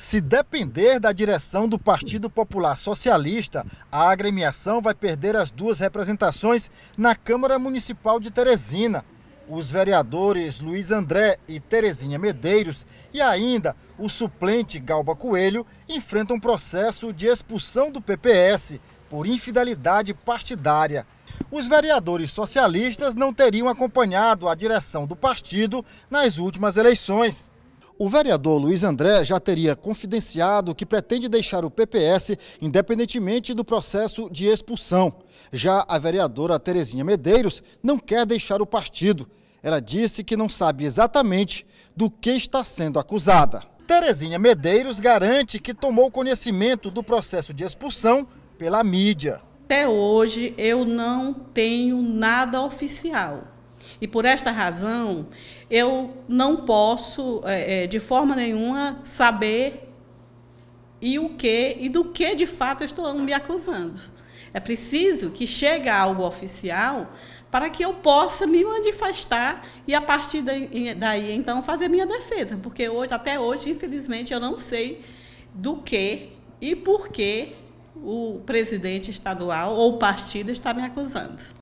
Se depender da direção do Partido Popular Socialista, a agremiação vai perder as duas representações na Câmara Municipal de Teresina. Os vereadores Luiz André e Terezinha Medeiros e ainda o suplente Galba Coelho enfrentam um processo de expulsão do PPS por infidelidade partidária os vereadores socialistas não teriam acompanhado a direção do partido nas últimas eleições. O vereador Luiz André já teria confidenciado que pretende deixar o PPS independentemente do processo de expulsão. Já a vereadora Terezinha Medeiros não quer deixar o partido. Ela disse que não sabe exatamente do que está sendo acusada. Terezinha Medeiros garante que tomou conhecimento do processo de expulsão pela mídia. Até hoje eu não tenho nada oficial e por esta razão, eu não posso, é, é, de forma nenhuma, saber e o que e do que de fato estou me acusando. É preciso que chegue algo oficial para que eu possa me manifestar e a partir daí então fazer minha defesa, porque hoje até hoje infelizmente eu não sei do que e por que o presidente estadual ou o partido está me acusando.